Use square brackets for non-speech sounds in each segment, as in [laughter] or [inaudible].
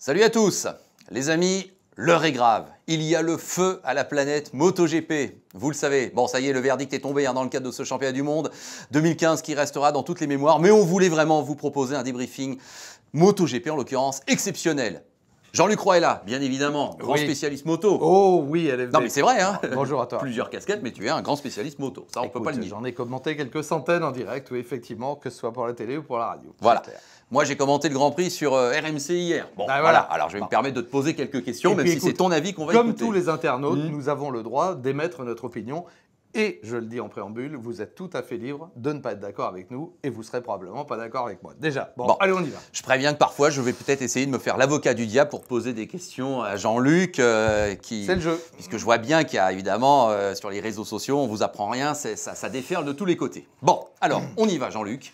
Salut à tous Les amis, l'heure est grave. Il y a le feu à la planète MotoGP. Vous le savez. Bon, ça y est, le verdict est tombé hein, dans le cadre de ce championnat du monde 2015 qui restera dans toutes les mémoires. Mais on voulait vraiment vous proposer un débriefing MotoGP en l'occurrence exceptionnel. Jean-Luc Roy est là, bien évidemment, grand spécialiste moto. Oh oui, elle est Non mais c'est vrai, hein. [laughs] Bonjour à toi. Plusieurs casquettes, mais tu es un grand spécialiste moto. Ça, on ne peut pas le dire. J'en ai commenté quelques centaines en direct, ou effectivement, que ce soit pour la télé ou pour la radio. Voilà. Moi, j'ai commenté le Grand Prix sur euh, RMC hier. Bon, ben voilà. Alors, je vais me permettre de te poser quelques questions, même si c'est ton avis qu'on va comme Comme tous les internautes, hmm. nous avons le droit d'émettre notre opinion et je le dis en préambule, vous êtes tout à fait libre de ne pas être d'accord avec nous et vous serez probablement pas d'accord avec moi. Déjà, bon, allez, on y va. Je préviens que parfois, je vais peut-être essayer de me faire l'avocat du diable pour poser des questions à Jean-Luc. Euh, qui, c'est le jeu. Puisque je vois bien qu'il y a évidemment euh, sur les réseaux sociaux, on vous apprend rien, ça, ça déferle de tous les côtés. Bon, alors, [clears throat] on y va, Jean-Luc.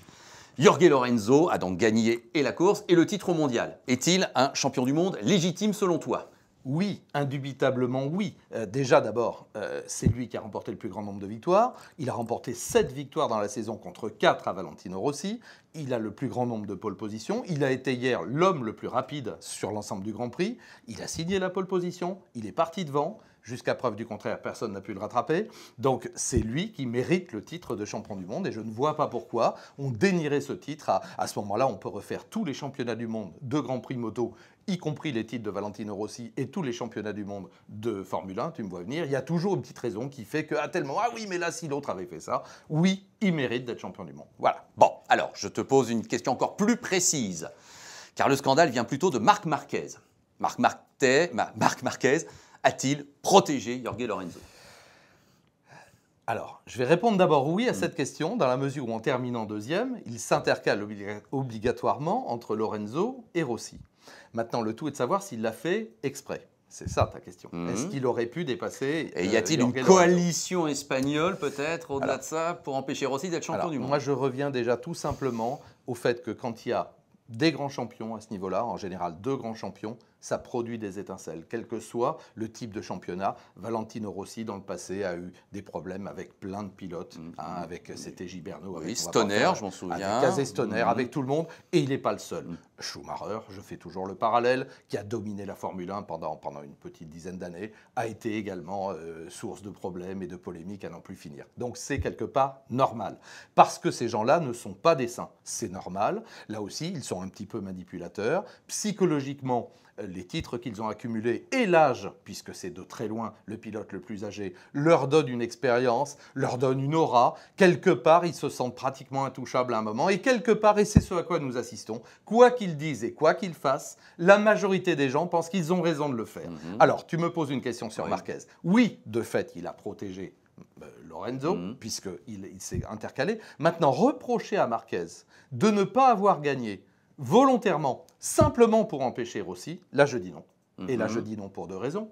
Jorge Lorenzo a donc gagné et la course et le titre mondial. Est-il un champion du monde légitime selon toi oui, indubitablement oui. Euh, déjà d'abord, euh, c'est lui qui a remporté le plus grand nombre de victoires. Il a remporté 7 victoires dans la saison contre 4 à Valentino Rossi. Il a le plus grand nombre de pole position. Il a été hier l'homme le plus rapide sur l'ensemble du Grand Prix. Il a signé la pole position. Il est parti devant. Jusqu'à preuve du contraire, personne n'a pu le rattraper. Donc c'est lui qui mérite le titre de champion du monde et je ne vois pas pourquoi on dénierait ce titre. À, à ce moment-là, on peut refaire tous les championnats du monde de Grand Prix moto y compris les titres de Valentino Rossi et tous les championnats du monde de Formule 1, tu me vois venir, il y a toujours une petite raison qui fait que, à ah oui, mais là, si l'autre avait fait ça, oui, il mérite d'être champion du monde. Voilà. Bon, alors, je te pose une question encore plus précise, car le scandale vient plutôt de Marc Marquez. Marc, Marquez, Marc Marquez a-t-il protégé Jorge Lorenzo alors, je vais répondre d'abord oui à mm. cette question, dans la mesure où en terminant deuxième, il s'intercale obligatoirement entre Lorenzo et Rossi. Maintenant, le tout est de savoir s'il l'a fait exprès. C'est ça ta question. Mhm. Est-ce qu'il aurait pu dépasser Et y euh, a-t-il une coalition espagnole peut-être au-delà de ça pour empêcher Rossi d'être champion du monde Moi, je reviens déjà tout simplement au fait que quand il y a des grands champions à ce niveau-là, en général deux grands champions, ça produit des étincelles, quel que soit le type de championnat. Valentino Rossi, dans le passé, a eu des problèmes avec plein de pilotes, mhm. hein, avec euh, c'était Giberno, oui, Stoner, je m'en souviens, avec Stoner, mhm. avec tout le monde, et il n'est pas le seul. Mhm. Schumacher, je fais toujours le parallèle, qui a dominé la Formule 1 pendant, pendant une petite dizaine d'années, a été également euh, source de problèmes et de polémiques à n'en plus finir. Donc c'est quelque part normal, parce que ces gens-là ne sont pas des saints, c'est normal. Là aussi, ils sont un petit peu manipulateurs. Psychologiquement, les titres qu'ils ont accumulés et l'âge, puisque c'est de très loin le pilote le plus âgé, leur donne une expérience, leur donne une aura. Quelque part, ils se sentent pratiquement intouchables à un moment. Et quelque part, et c'est ce à quoi nous assistons, quoi qu'ils disent et quoi qu'ils fassent, la majorité des gens pensent qu'ils ont raison de le faire. Mhm. Alors, tu me poses une question sur Marquez. Oui, de fait, il a protégé euh, Lorenzo, mhm. puisqu'il il, s'est intercalé. Maintenant, reprocher à Marquez de ne pas avoir gagné volontairement, simplement pour empêcher Rossi, là je dis non. Et là, je mhm. dis non pour deux raisons.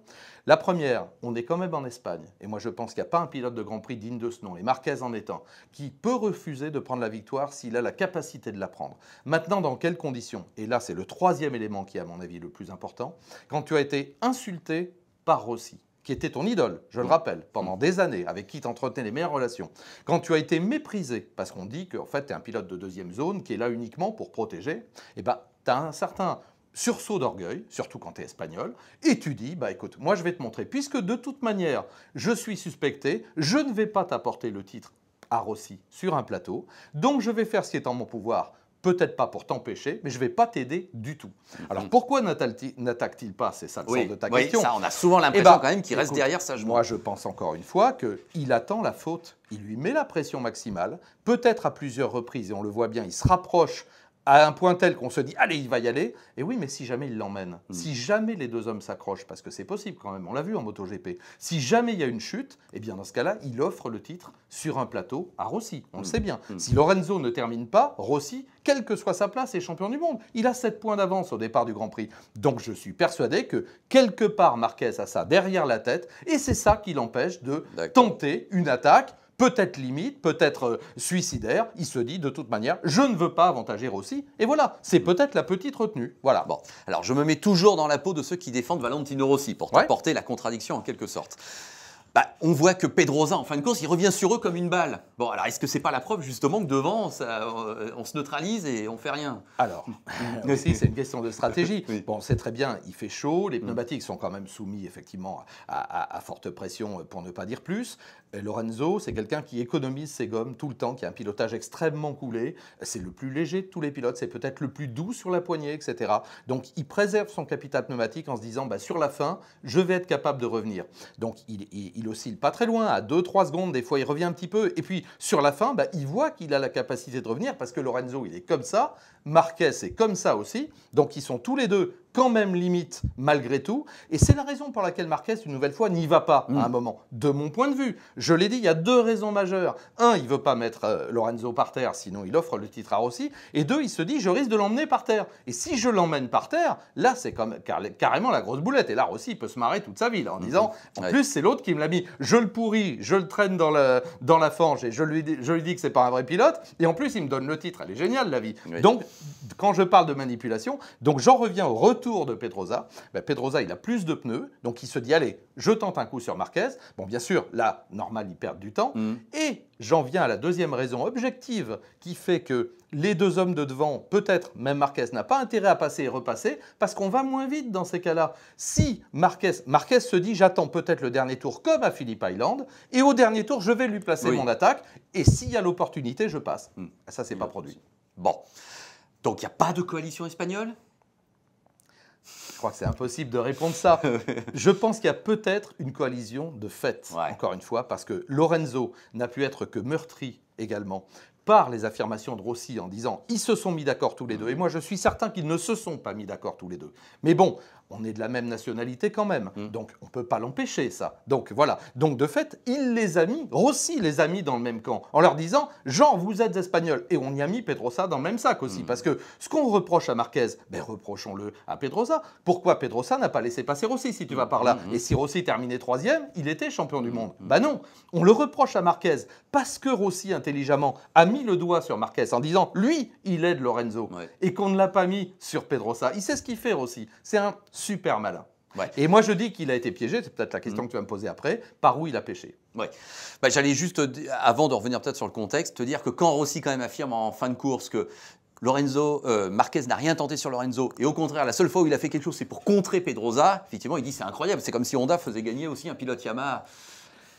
La première, on est quand même en Espagne. Et moi, je pense qu'il n'y a pas un pilote de Grand Prix digne de ce nom, et Marquez en étant, qui peut refuser de prendre la victoire s'il a la capacité de la prendre. Maintenant, dans quelles conditions Et là, c'est le troisième élément qui est, à mon avis, le plus important. Quand tu as été insulté par Rossi qui était ton idole, je le mm. rappelle, pendant mm. des années, avec qui tu entretenais les meilleures relations, quand tu as été méprisé, parce qu'on dit que fait, tu es un pilote de deuxième zone qui est là uniquement pour protéger, eh ben, tu as un certain sursaut d'orgueil, surtout quand tu es espagnol, et tu dis, bah écoute, moi je vais te montrer, puisque de toute manière, je suis suspecté, je ne vais pas t'apporter le titre à Rossi sur un plateau, donc je vais faire ce qui est en mon pouvoir peut-être pas pour t'empêcher, mais je vais pas t'aider du tout. Alors mhm. pourquoi n'attaque-t-il pas C'est ça le de ta Ça, on a souvent eh l'impression ben, quand même qu'il reste derrière ça. moi, je pense encore une fois qu'il attend la faute. Il lui met la pression maximale, peut-être à plusieurs reprises, et on le voit bien, il se rapproche à un point tel qu'on se dit allez, il va y aller. Et oui, mais si jamais il l'emmène, hmm. si jamais les deux hommes s'accrochent, parce que c'est possible quand même, on l'a vu en MotoGP, si jamais il y a une chute, et eh bien dans ce cas-là, il offre le titre sur un plateau à Rossi. On le hmm. sait bien. Hmm. Si Lorenzo ne termine pas, Rossi, quelle que soit sa place, est champion du monde. Il a 7 points d'avance au départ du Grand Prix. Donc je suis persuadé que quelque part Marquez a ça derrière la tête, et c'est ça qui l'empêche de tenter une attaque peut-être limite, peut-être euh, suicidaire, il se dit de toute manière, je ne veux pas avantager Rossi, et voilà, c'est peut-être la petite retenue. Voilà. Bon, alors je me mets toujours dans la peau de ceux qui défendent Valentino Rossi pour porter la contradiction en quelque sorte. Bah, on voit que Pedroza, en fin de course, il revient sur eux comme une balle. Bon, alors est-ce que c'est pas la preuve justement que devant, ça, euh, on, se neutralise et on fait rien Alors, [laughs] aussi, c'est une question de stratégie. [laughs] Bon, c'est très bien, il fait chaud, les mm. pneumatiques sont quand même soumis effectivement à, forte pression, euh, pour ne pas dire plus. Euh, Lorenzo, c'est quelqu'un qui économise ses gommes tout le temps, qui a un pilotage extrêmement coulé. C'est le plus léger de tous les pilotes, c'est peut-être le plus doux sur la poignée, etc. Donc, il préserve son capital pneumatique en se disant, bah, sur la fin, je vais être capable de revenir. Donc, il il oscille pas très loin, à 2-3 secondes, des fois il revient un petit peu, et puis sur la fin, bah, il voit qu'il a la capacité de revenir, parce que Lorenzo, il est comme ça, Marquez est comme ça aussi, donc ils sont tous les deux quand même limite malgré tout. Et c'est la raison pour laquelle Marquez, une nouvelle fois, n'y va pas à un mm. moment. De mon point de vue, je l'ai dit, il y a deux raisons majeures. Un, il veut pas mettre euh, Lorenzo par terre, sinon il offre le titre à Rossi. Et deux, il se dit, je risque de l'emmener par terre. Et si je l'emmène par terre, là, c'est comme carrément la grosse boulette. Et là, Rossi, il peut se marrer toute sa vie en mm-hmm. disant, en plus, c'est l'autre qui me l'a mis. Je le pourris, je le traîne dans, le, dans la fange et je lui, je lui dis que c'est pas un vrai pilote. Et en plus, il me donne le titre. Elle est géniale, la vie. Donc, quand je parle de manipulation, donc j'en reviens au retour tour de Pedroza, ben Pedrosa, il a plus de pneus, donc il se dit, allez, je tente un coup sur Marquez. Bon, bien sûr, là, normal, il perd du temps. Mm. Et j'en viens à la deuxième raison objective qui fait que les deux hommes de devant, peut-être même Marquez, n'a pas intérêt à passer et repasser parce qu'on va moins vite dans ces cas-là. Si Marquez, Marquez se dit j'attends peut-être le dernier tour comme à Philippe Island et au dernier tour je vais lui placer mon attaque et s'il y a l'opportunité je passe. Mm. Ça c'est pas produit. Bon. Donc il n'y a pas de coalition espagnole je crois que c'est impossible de répondre ça. Je pense qu'il y a peut-être une coalition de fait, encore une fois, parce que Lorenzo n'a pu être que meurtri également par les affirmations de Rossi en disant ils se sont mis d'accord tous les deux. Et mmh. moi, je suis certain qu'ils ne se sont pas mis d'accord tous les deux. Mais bon, on est de la même nationalité quand même. Mmh. Donc, on ne peut pas l'empêcher, ça. Donc, voilà. Donc, de fait, il les a mis, Rossi les a mis dans le même camp, en leur disant Jean, vous êtes espagnol. Et on y a mis Pedrosa dans le même sac aussi. Mmh. Parce que ce qu'on reproche à Marquez, ben, reprochons-le à Pedrosa. Pourquoi Pedrosa n'a pas laissé passer Rossi, si tu vas par là Et si Rossi terminait troisième, il était champion du monde. bah non. On le reproche à Marquez parce que Rossi, intelligemment, a mis mis le doigt sur Marquez en disant lui, il aide Lorenzo et qu'on ne l'a pas mis sur Pedrosa. Il sait ce qu'il fait aussi. C'est un super malin. Et moi, je dis qu'il a été piégé, c'est peut-être la question mm. que tu vas me poser après, par où il a pêché bah, J'allais juste, euh, avant de revenir peut-être sur le contexte, te dire que quand Rossi quand même affirme en fin de course que Lorenzo, euh, Marquez n'a rien tenté sur Lorenzo, et au contraire, la seule fois où il a fait quelque chose, c'est pour contrer Pedrosa, effectivement, il dit c'est incroyable, c'est comme si Honda faisait gagner aussi un pilote Yamaha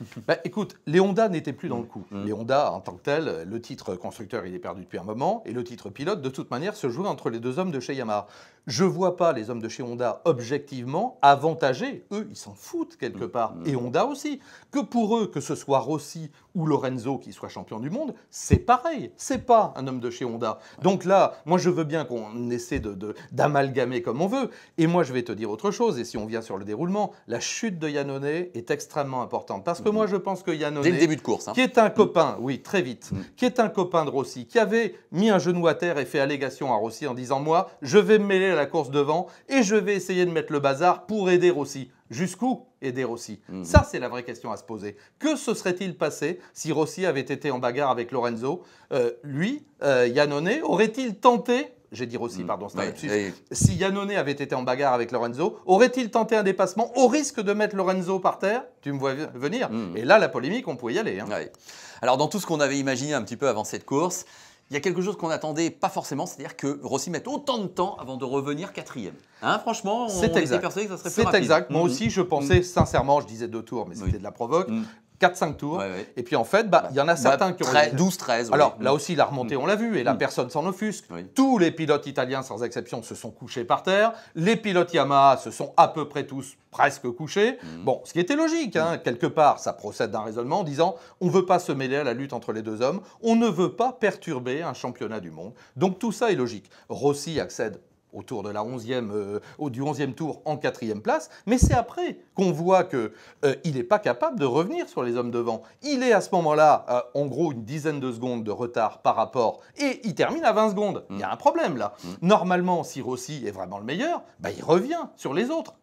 [laughs] bah, Écoute, les Honda n'étaient plus dans le coup. Mm. Les Honda, en tant que tel, le titre constructeur, il est perdu depuis un moment, et le titre pilote, de toute manière, se joue entre les deux hommes de chez Yamaha. Je ne vois pas les hommes de chez Honda objectivement avantagés. Eux, ils s'en foutent quelque mm. part. Mm. Et Honda aussi. Que pour eux, que ce soit Rossi ou Lorenzo qui soit champion du monde, c'est pareil. C'est pas un homme de chez Honda. Donc là, moi, je veux bien qu'on essaie d'amalgamer de, d'amalgamer comme on veut. Et moi, je vais te dire autre chose. Et si on vient sur le déroulement, la chute de Yannone est extrêmement importante. Parce que moi je pense que Yannone, le début de course, hein. qui est un mm. copain, oui, très vite, mm. qui est un copain de Rossi, qui avait mis un genou à terre et fait allégation à Rossi en disant moi, je vais me mêler à la course devant et je vais essayer de mettre le bazar pour aider Rossi. Jusqu'où aider Rossi mm. Ça, c'est la vraie question à se poser. Que se serait-il passé si Rossi avait été en bagarre avec Lorenzo euh, Lui, euh, Yannone, aurait-il tenté j'ai dit Rossi, mm. pardon, c'est un Si Yannone avait été en bagarre avec Lorenzo, aurait-il tenté un dépassement au risque de mettre Lorenzo par terre Tu me vois venir. Mm. Et là, la polémique, on pouvait y aller. Hein. Alors, dans tout ce qu'on avait imaginé un petit peu avant cette course, il y a quelque chose qu'on n'attendait pas forcément, c'est-à-dire que Rossi mette autant de temps avant de revenir quatrième. Hein, franchement, on était persuadé que ça serait plus rapide. C'est exact. Moi mm. aussi, je pensais sincèrement, je disais deux tours, mais c'était de la provoque. 4-5 tours. Et puis en fait, bah, bah, il y en a bah, certains qui ont. 12-13. Alors là mm. aussi, la remontée, on l'a vu, et la mm. personne s'en offusque. Tous les pilotes italiens, sans exception, se sont couchés par terre. Les pilotes Yamaha se sont à peu près tous presque couchés. Mm. Bon, ce qui était logique, hein. quelque part, ça procède d'un raisonnement en disant on veut pas se mêler à la lutte entre les deux hommes, on ne veut pas perturber un championnat du monde. Donc tout ça est logique. Rossi accède autour de euh, du 11e tour en quatrième place, mais c'est après qu'on voit qu'il euh, n'est pas capable de revenir sur les hommes devant. Il est à ce moment-là, euh, en gros, une dizaine de secondes de retard par rapport, et il termine à 20 secondes. Il y a mm. un problème là. Mm. Normalement, si Rossi est vraiment le meilleur, bah, il revient sur les autres.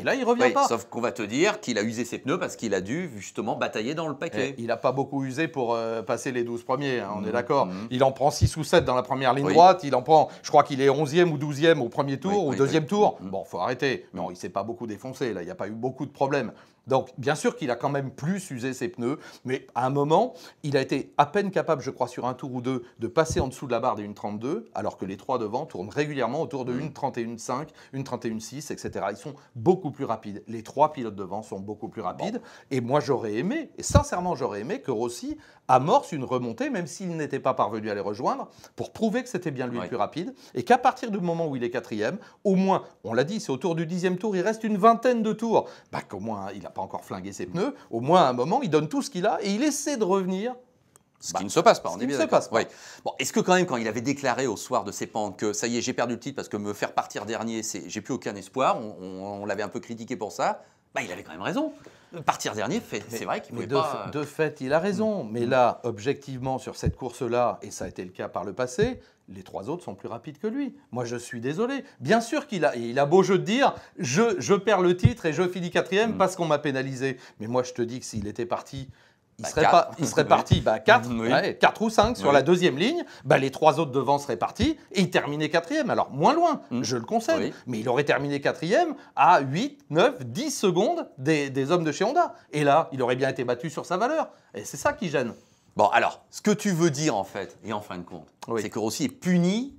Et là, il revient pas. Sauf qu'on va te dire qu'il a usé ses pneus parce qu'il a dû justement batailler dans le paquet. Eh, il n'a pas beaucoup usé pour euh, passer les 12 premiers, hein, on est mhm, d'accord. Mhm. Il en prend 6 ou 7 dans la première ligne droite. Il en prend, je crois qu'il est 11e ou 12e au premier tour ou deuxième tour. Mhm. Bon, faut arrêter. Non, il s'est pas beaucoup défoncé. Là, il n'y a pas eu beaucoup de problèmes. Donc, bien sûr qu'il a quand même plus usé ses pneus, mais à un moment, il a été à peine capable, je crois, sur un tour ou deux, de passer en dessous de la barre des 1,32, alors que les trois devant tournent régulièrement autour de 1,31,5, 1,31,6, etc. Ils sont beaucoup plus rapides. Les trois pilotes devant sont beaucoup plus rapides. Et moi, j'aurais aimé, et sincèrement, j'aurais aimé que Rossi amorce une remontée, même s'il n'était pas parvenu à les rejoindre, pour prouver que c'était bien lui le plus rapide, et qu'à partir du moment où il est quatrième, au moins, on l'a dit, c'est autour du dixième tour, il reste une vingtaine de tours, bah qu'au moins, hein, il a encore flinguer ses pneus, au moins à un moment, il donne tout ce qu'il a et il essaie de revenir ce qui ne se passe pas, on est bien d'accord. Oui. Bon, est-ce que quand même, quand il avait déclaré au soir de ses pentes que ça y est, j'ai perdu le titre parce que me faire partir dernier, c'est, j'ai plus aucun espoir, on, l'avait un peu critiqué pour ça, bah, il avait quand même raison. Partir dernier, c'est vrai qu'il pouvait pas... Euh, de fait, il a raison. Mm. Mais là, objectivement, sur cette course-là, et ça a été le cas par le passé, les trois autres sont plus rapides que lui. Moi, je suis désolé. Bien sûr qu'il a, il a beau jeu de dire, je, perds le titre et je finis quatrième mm. parce qu'on m'a pénalisé. Mais moi, je te dis que s'il était parti, il bah, serait, pas, il serait parti 4 bah, mm, ou 5 sur la deuxième ligne, bah, les trois autres devant seraient partis et il terminait quatrième. Alors moins loin, mm. je le concède, mais il aurait terminé quatrième à 8, 9, 10 secondes des, des, hommes de chez Honda. Et là, il aurait bien été battu sur sa valeur. Et c'est ça qui gêne. Bon, alors, ce que tu veux dire en fait, et en fin de compte, c'est que Rossi est puni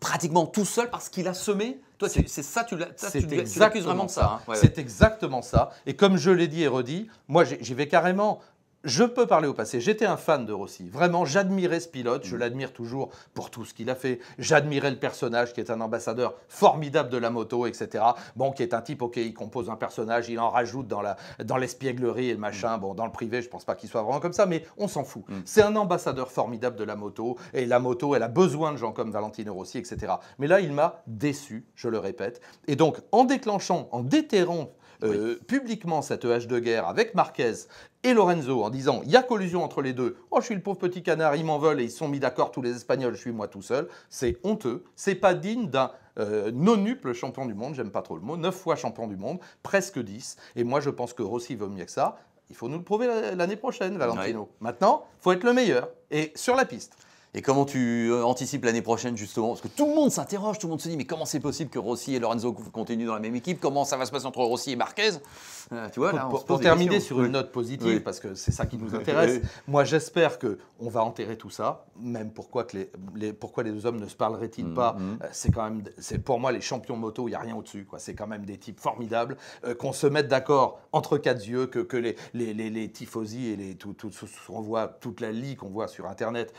pratiquement tout seul parce qu'il a semé. Toi, c'est ça, tu l'accuses vraiment de ça. Hein. c'est exactement ça. Et comme je l'ai dit et redit, moi, j'y vais carrément je peux parler au passé. J'étais un fan de Rossi. Vraiment, j'admirais ce pilote. Je mm. l'admire toujours pour tout ce qu'il a fait. J'admirais le personnage qui est un ambassadeur formidable de la moto, etc. Bon, qui est un type, ok, il compose un personnage, il en rajoute dans, la, dans l'espièglerie et le machin. Mm. Bon, dans le privé, je ne pense pas qu'il soit vraiment comme ça, mais on s'en fout. Mm. C'est un ambassadeur formidable de la moto. Et la moto, elle a besoin de gens comme Valentino Rossi, etc. Mais là, il m'a déçu, je le répète. Et donc, en déclenchant, en déterrant euh, publiquement cette hache de guerre avec Marquez et Lorenzo en disant il y a collusion entre les deux, oh je suis le pauvre petit canard, ils m'en veulent et ils sont mis d'accord tous les Espagnols, je suis moi tout seul, c'est honteux, c'est pas digne d'un euh, nonuple champion du monde, j'aime pas trop le mot, neuf fois champion du monde, presque 10, et moi je pense que Rossi vaut mieux que ça, il faut nous le prouver l'année prochaine Valentino. maintenant Maintenant, faut être le meilleur, et sur la piste. Et comment tu euh, anticipes l'année prochaine justement Parce que tout le monde s'interroge, tout le monde se dit mais comment c'est possible que Rossi et Lorenzo continuent dans la même équipe Comment ça va se passer entre Rossi et Marquez euh, Tu vois, pour, terminer sur une note positive, parce que c'est ça qui nous intéresse. Moi, j'espère que on va enterrer tout ça. Même pourquoi que les, pourquoi les deux hommes ne se parleraient-ils mm, pas mm. Euh, C'est quand même, c'est pour moi les champions moto, il n'y a rien au-dessus. c'est quand même des types formidables qu'on se mette d'accord entre quatre yeux, que, que les les, les, tifosi et les tout, tout, voit, toute la ligue qu'on voit sur Internet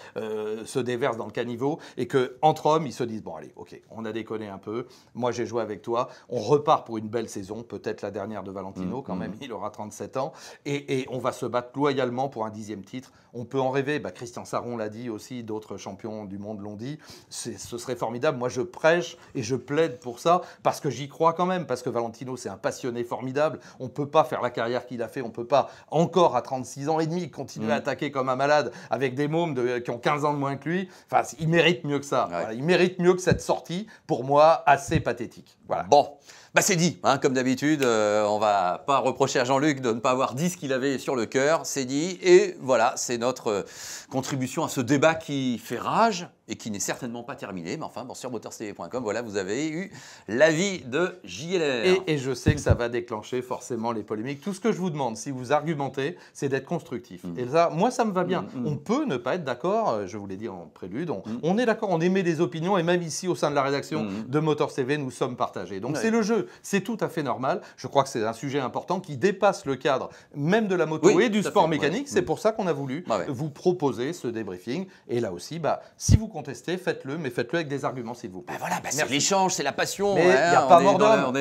se déverse dans le caniveau et que entre hommes, ils se disent bon allez, ok, on a déconné un peu. Moi, j'ai joué avec toi. On repart pour une belle saison, peut-être la dernière de Valentino mm, quand mm. même. Il aura 37 ans et, et, on va se battre loyalement pour un dixième titre. On peut en rêver. Bah, Christian Saron l'a dit aussi, d'autres champions du monde l'ont dit. Ce serait formidable. Moi, je prêche et je plaide pour ça parce que j'y crois quand même, parce que Valentino, c'est un passionné formidable. On ne peut pas faire la carrière qu'il a fait. On ne peut pas encore à 36 ans et demi continuer à mm. attaquer comme un malade avec des mômes de, qui ont 15 ans de moins lui. Enfin, il mérite mieux que ça. il mérite mieux que cette sortie, pour moi, assez pathétique. Voilà. Bon. Bah, c'est dit, hein, comme d'habitude, on euh, on va pas reprocher à Jean-Luc de ne pas avoir dit ce qu'il avait sur le cœur, c'est dit, et voilà, c'est notre euh, contribution à ce débat qui fait rage et qui n'est certainement pas terminé, mais enfin, bon, sur motorcv.com, voilà, vous avez eu l'avis de JLR. Et, je sais que ça va déclencher forcément les polémiques. Tout ce que je vous demande, si vous argumentez, c'est d'être constructif. Mm. Et ça, moi, ça me va bien. Mm, mm. On peut ne pas être d'accord, euh, je vous l'ai dit en prélude, on, on est d'accord, on émet des opinions, et même ici, au sein de la rédaction de MotorCV, nous sommes partagés. Donc c'est le jeu. C'est tout à fait normal. Je crois que c'est un sujet important qui dépasse le cadre même de la moto et du sport mécanique. C'est mm. pour ça qu'on a voulu ah vous proposer ce débriefing. Et là aussi, bah, si vous contestez, faites-le, mais faites-le avec des arguments, s'il vous plaît. Bah bah, c'est l'échange, c'est la passion. il n'y hein, a pas mort d'homme.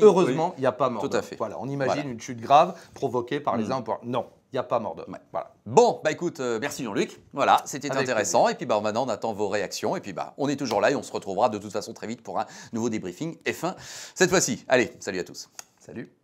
Heureusement, il n'y a pas mort Tout à fait. Voilà, on imagine une chute grave provoquée par les mm. uns. Non, il n'y a pas mort d'homme. voilà. Bon, bah écoute, euh, merci Jean-Luc. Voilà, c'était intéressant. Et puis bah, maintenant, on attend vos réactions. Et puis bah, on est toujours là et on se retrouvera de toute façon très vite pour un nouveau débriefing Et fin. cette fois-ci. Allez, salut à tous. Salut.